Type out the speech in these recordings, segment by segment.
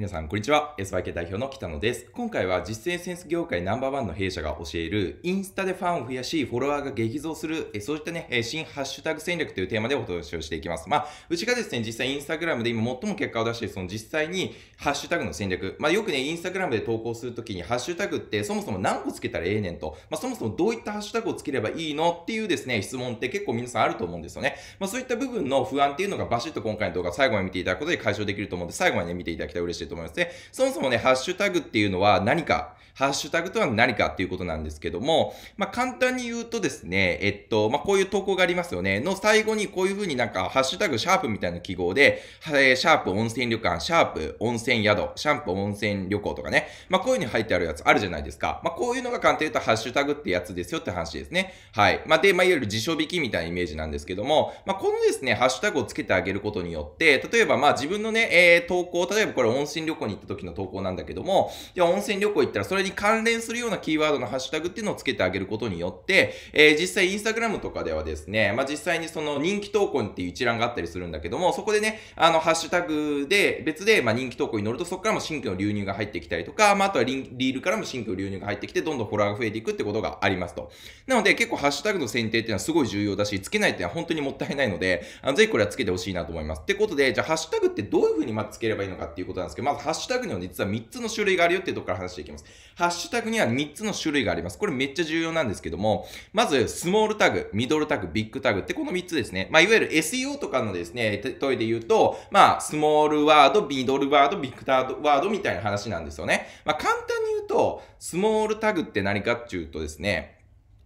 皆さん、こんにちは。SYK 代表の北野です。今回は実践センス業界ナンバーワンの弊社が教える、インスタでファンを増やし、フォロワーが激増する、そういったね、新ハッシュタグ戦略というテーマでお話をしていきます。まあ、うちがですね、実際インスタグラムで今最も結果を出している、その実際にハッシュタグの戦略。まあ、よくね、インスタグラムで投稿するときに、ハッシュタグってそもそも何個つけたらええねんと、まあ、そもそもどういったハッシュタグをつければいいのっていうですね、質問って結構皆さんあると思うんですよね。まあ、そういった部分の不安っていうのがバシッと今回の動画最後まで見ていただくことで解消できると思うんで、最後まで、ね、見ていただきたい嬉しいと思います。で、そもそもね、ハッシュタグっていうのは何か、ハッシュタグとは何かっていうことなんですけども、まあ、簡単に言うとですね、えっと、まあ、こういう投稿がありますよね。の最後にこういうふうになんか、ハッシュタグシャープみたいな記号で、えシャープ温泉旅館、シャープ温泉宿、シャンプー温泉旅行とかね。まあ、こういうふうに入ってあるやつあるじゃないですか。まあ、こういうのが簡単に言うとハッシュタグってやつですよって話ですね。はい。まあ、で、まあ、いわゆる辞書引きみたいなイメージなんですけども、まあ、このですね、ハッシュタグをつけてあげることによって、例えばまあ、自分のね、えー、投稿、例えばこれ温泉旅行に行った時の投稿なんだけども、じゃあ温泉旅行行ったらそれに関連するようなキーワードのハッシュタグっていうのをつけてあげることによって、えー、実際インスタグラムとかではですね、まあ、実際にその人気投稿っていう一覧があったりするんだけども、そこでね、あの、ハッシュタグで別で、まあ、人気投稿に乗るとそこからも新規の流入が入ってきたりとか、まあ、あとはリールからも新規の流入が入ってきて、どんどんフォロワーが増えていくってことがありますと。なので結構ハッシュタグの選定っていうのはすごい重要だし、つけないっていうのは本当にもったいないので、あのぜひこれはつけてほしいなと思います。ってことで、じゃあハッシュタグってどういうふうにまつければいいのかっていうことなんですけど、けど、まずハッシュタグには実は3つの種類があるよっていうところから話していきます。ハッシュタグには3つの種類があります。これめっちゃ重要なんですけども、まず、スモールタグ、ミドルタグ、ビッグタグってこの3つですね。まあ、いわゆる SEO とかのですね、問いで言うと、まあ、スモールワード、ミドルワード、ビッグタグワードみたいな話なんですよね。まあ、簡単に言うと、スモールタグって何かっていうとですね、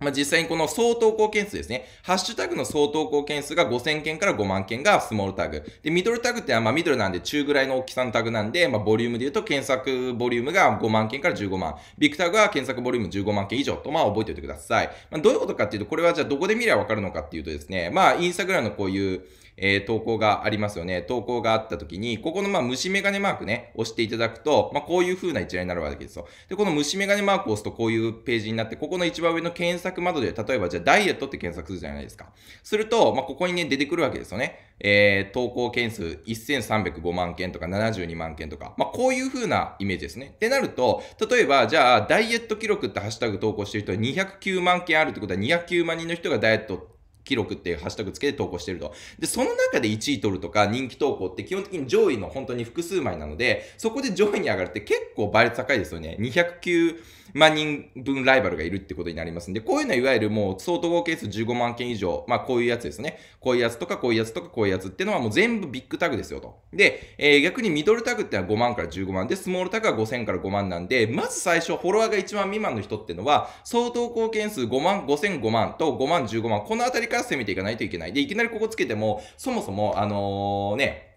まあ、実際にこの総投稿件数ですね。ハッシュタグの総投稿件数が5000件から5万件がスモールタグ。で、ミドルタグっては、まあ、ミドルなんで中ぐらいの大きさのタグなんで、まあ、ボリュームで言うと検索ボリュームが5万件から15万。ビッグタグは検索ボリューム15万件以上と、まあ、覚えておいてください。まあ、どういうことかっていうと、これはじゃあどこで見ればわかるのかっていうとですね、まあ、インスタグラムのこういう、えー、投稿がありますよね。投稿があった時に、ここのまあ虫眼鏡マークね、押していただくと、まあこういう風な一覧になるわけですよ。で、この虫眼鏡マークを押すとこういうページになって、ここの一番上の検索窓で、例えばじゃあダイエットって検索するじゃないですか。すると、まあここにね、出てくるわけですよね。えー、投稿件数1305万件とか72万件とか、まあこういう風なイメージですね。ってなると、例えばじゃあダイエット記録ってハッシュタグ投稿してる人は209万件あるってことは209万人の人がダイエット記録っていうハッシュタグつけて投稿してると。で、その中で1位取るとか人気投稿って基本的に上位の本当に複数枚なので、そこで上位に上がるって結構倍率高いですよね。209万人分ライバルがいるってことになりますんで、こういうのはいわゆるもう相当合計数15万件以上、まあこういうやつですね。こういうやつとかこういうやつとかこういうやつっていうのはもう全部ビッグタグですよと。で、えー、逆にミドルタグってのは5万から15万で、スモールタグは5000から5万なんで、まず最初フォロワーが1万未満の人っていうのは、相当合計数5万、5000、5万と5万、15万、このあたりから攻めていかないといけない。で、いきなりここつけても、そもそも、あのー、ね、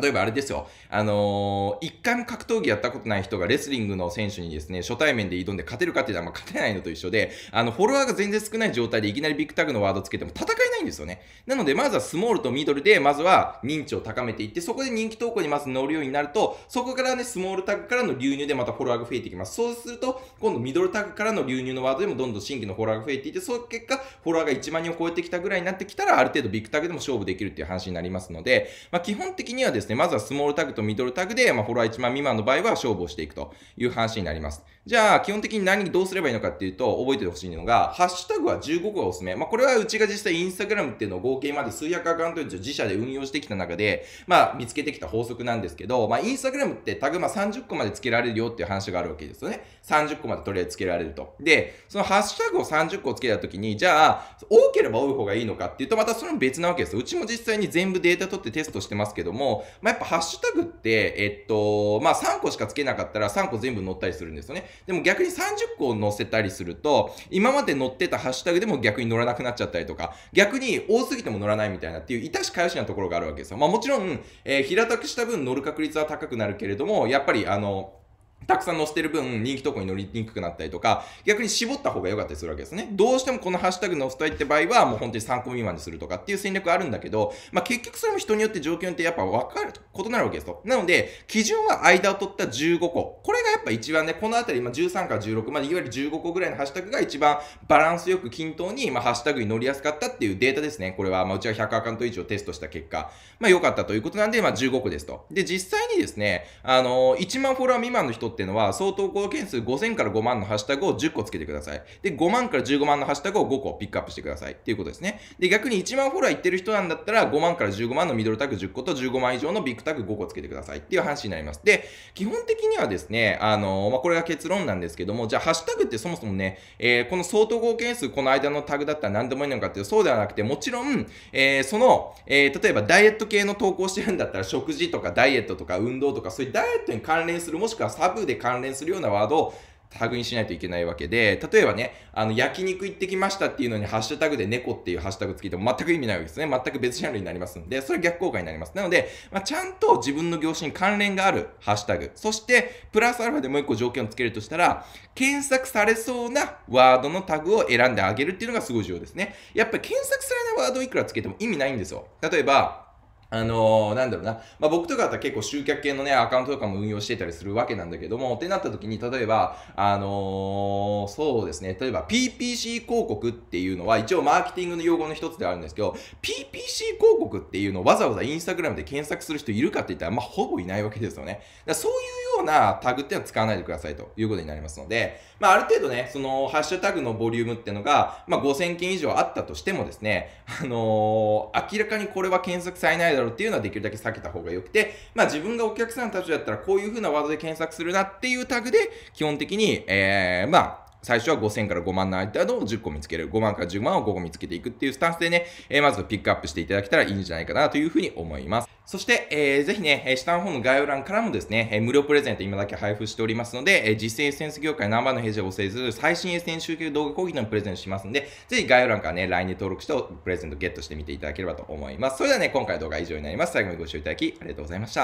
例えばあれですよ。あのー、一回も格闘技やったことない人がレスリングの選手にですね、初対面で挑んで勝てるかっていうのはまあ勝てないのと一緒で、あの、フォロワーが全然少ない状態でいきなりビッグタグのワードつけても戦えないんですよね。なので、まずはスモールとミドルで、まずは認知を高めていって、そこで人気投稿にまず乗るようになると、そこからね、スモールタグからの流入でまたフォロワーが増えていきます。そうすると、今度ミドルタグからの流入のワードでもどんどん新規のフォロワーが増えていって、その結果、フォロワーが1万人を超えてきたぐらいになってきたら、ある程度ビッグタグでも勝負できるっていう話になりますので、まあ、基本的にはですねですね、まずはスモールタグとミドルタグで、まあ、フォロワー1万未満の場合は勝負をしていくという話になります。じゃあ、基本的に何、どうすればいいのかっていうと、覚えてほしいのが、ハッシュタグは15個がおすすめ。まあ、これはうちが実際インスタグラムっていうのを合計まで数百アカウント以自社で運用してきた中で、まあ、見つけてきた法則なんですけど、まあ、インスタグラムってタグ、まあ、30個までつけられるよっていう話があるわけですよね。30個までとりあえずつけられると。で、そのハッシュタグを30個つけたときに、じゃあ、多ければ多い方がいいのかっていうと、またそれも別なわけです。うちも実際に全部データ取ってテストしてますけども、まあ、やっぱハッシュタグって、えっと、まあ、3個しかつけなかったら3個全部載ったりするんですよね。でも逆に30個載せたりすると、今まで載ってたハッシュタグでも逆に載らなくなっちゃったりとか、逆に多すぎても載らないみたいなっていう、いたしかよしなところがあるわけですよ。まあ、もちろん、えー、平たくした分乗る確率は高くなるけれども、やっぱりあの、たくさん載せてる分、人気投稿に乗りにくくなったりとか、逆に絞った方が良かったりするわけですね。どうしてもこのハッシュタグ載せたいって場合は、もう本当に3個未満にするとかっていう戦略あるんだけど、まあ、結局それも人によって状況によってやっぱ分かる異なるわけですと。なので、基準は間を取った15個。これがやっぱ一番ね、このあたり、まあ、13から16まで、いわゆる15個ぐらいのハッシュタグが一番バランスよく均等に、まあ、ハッシュタグに乗りやすかったっていうデータですね。これは、まあ、うちは100アカウント以上テストした結果、まあ、良かったということなんで、まあ、15個ですと。で、実際にですね、あのー、1万フォロワー未満の人っていうのは、総投稿件数5000から5万のハッシュタグを10個つけてください。で、5万から15万のハッシュタグを5個ピックアップしてくださいっていうことですね。で、逆に1万フォロワーいってる人なんだったら、5万から15万のミドルタグ10個と15万以上のビッグタグ5個つけてくださいっていう話になります。で、基本的にはですね、あの、まあ、これが結論なんですけども、じゃあハッシュタグってそもそもね、えー、この総投稿件数、この間のタグだったら何でもいいのかっていう、そうではなくて、もちろん、えー、その、えー、例えばダイエット系の投稿してるんだったら、食事とかダイエットとか運動とか、そういうダイエットに関連する、もしくはサブグで関連するようなワードをタグにしないといけないわけで、例えばね、あの、焼肉行ってきましたっていうのに、ハッシュタグで猫っていうハッシュタグつけても全く意味ないわけですね。全く別ジャンルになりますので、それ逆効果になります。なので、まあ、ちゃんと自分の業種に関連があるハッシュタグ、そして、プラスアルファでもう一個条件をつけるとしたら、検索されそうなワードのタグを選んであげるっていうのがすごい重要ですね。やっぱり検索されないワードをいくらつけても意味ないんですよ。例えば、あのー、なんだろうな。まあ、僕とかだったら結構集客系のね、アカウントとかも運用してたりするわけなんだけども、ってなった時に、例えば、あのー、そうですね、例えば PPC 広告っていうのは一応マーケティングの用語の一つではあるんですけど、PPC 広告っていうのをわざわざインスタグラムで検索する人いるかって言ったら、まあ、ほぼいないわけですよね。だそういううなタグっていうのは使わないでくださいということになりますので、まあ、ある程度ね、そのハッシュタグのボリュームっていうのが、まあ、5000件以上あったとしてもですね、あのー、明らかにこれは検索されないだろうっていうのはできるだけ避けた方が良くて、まあ、自分がお客さんたちだったらこういう風なワードで検索するなっていうタグで、基本的に、えー、まあ、最初は5000から5万の間を10個見つける。5万から10万を5個見つけていくっていうスタンスでね、えー、まずピックアップしていただけたらいいんじゃないかなというふうに思います。そして、えー、ぜひね、下の方の概要欄からもですね、え無料プレゼント今だけ配布しておりますので、え実践エッセンス業界ナンバーのページをお教する最新エッセンス集計動画講義のプレゼントしますので、ぜひ概要欄からね、LINE に登録してプレゼントゲットしてみていただければと思います。それではね、今回の動画は以上になります。最後までご視聴いただきありがとうございました。